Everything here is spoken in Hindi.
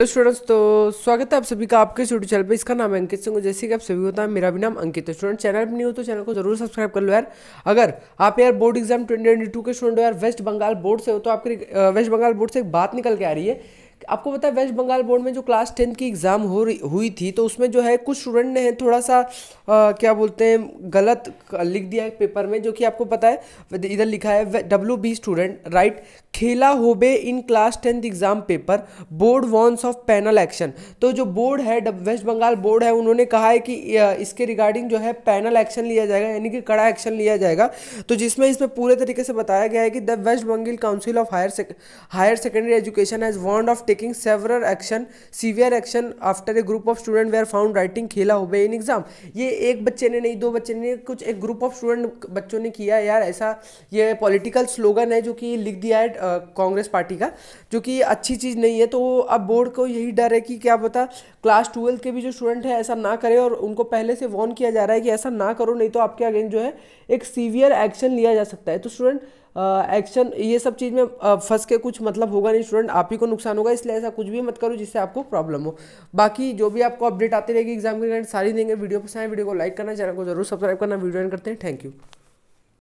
तो स्टूडेंट्स तो स्वागत है आप सभी का आपके यूट्यूब चैनल पे इसका नाम है अंकित सिंह जैसे कि आप सभी होता है मेरा भी नाम अंकित है स्टूडेंट चैनल भी नहीं हो तो चैनल को जरूर सब्सक्राइब कर लो यार अगर आप यार बोर्ड एग्जाम 2022 के स्टूडेंट हो यार वेस्ट बंगाल बोर्ड से हो तो आपके वेस्ट बंगाल बोर्ड से एक बात निकल के आ रही है आपको पता है वेस्ट बंगाल बोर्ड में जो क्लास टेंथ की एग्ज़ाम हो रही हुई थी तो उसमें जो है कुछ स्टूडेंट ने थोड़ा सा आ, क्या बोलते हैं गलत लिख दिया है पेपर में जो कि आपको पता है इधर लिखा है डब्ल्यू बी स्टूडेंट राइट खेला होबे in class tenth exam paper board warns of penal action तो जो बोर्ड है वेस्ट बंगाल बोर्ड है उन्होंने कहा है कि इसके रिगार्डिंग जो है पैनल एक्शन लिया जाएगा यानी कि कड़ा एक्शन लिया जाएगा तो जिसमें इसमें पूरे तरीके से बताया गया है कि the West Bengal council of higher higher secondary education has warned of taking several action severe action after a group of student were found writing खेला होबे इन एग्जाम ये एक बच्चे ने नहीं दो बच्चे ने कुछ एक ग्रुप ऑफ स्टूडेंट बच्चों ने किया यार ऐसा ये पॉलिटिकल स्लोगन है जो कि लिख दिया है कांग्रेस पार्टी का जो कि अच्छी चीज़ नहीं है तो अब बोर्ड को यही डर है कि क्या पता क्लास ट्वेल्थ के भी जो स्टूडेंट है ऐसा ना करे और उनको पहले से वॉर्न किया जा रहा है कि ऐसा ना करो नहीं तो आपके अगेंस्ट जो है एक सीवियर एक्शन लिया जा सकता है तो स्टूडेंट एक्शन ये सब चीज़ में फंस के कुछ मतलब होगा नहीं स्टूडेंट आप ही को नुकसान होगा इसलिए ऐसा कुछ भी मत करो जिससे आपको प्रॉब्लम हो बाकी जो भी आपको अपडेट आती रहेगी एग्जाम के रिलेटेड सारी देंगे वीडियो पसंद है वीडियो को लाइक करना चैनल को जरूर सब्सक्राइब करना वीडियो एंड करते हैं थैंक यू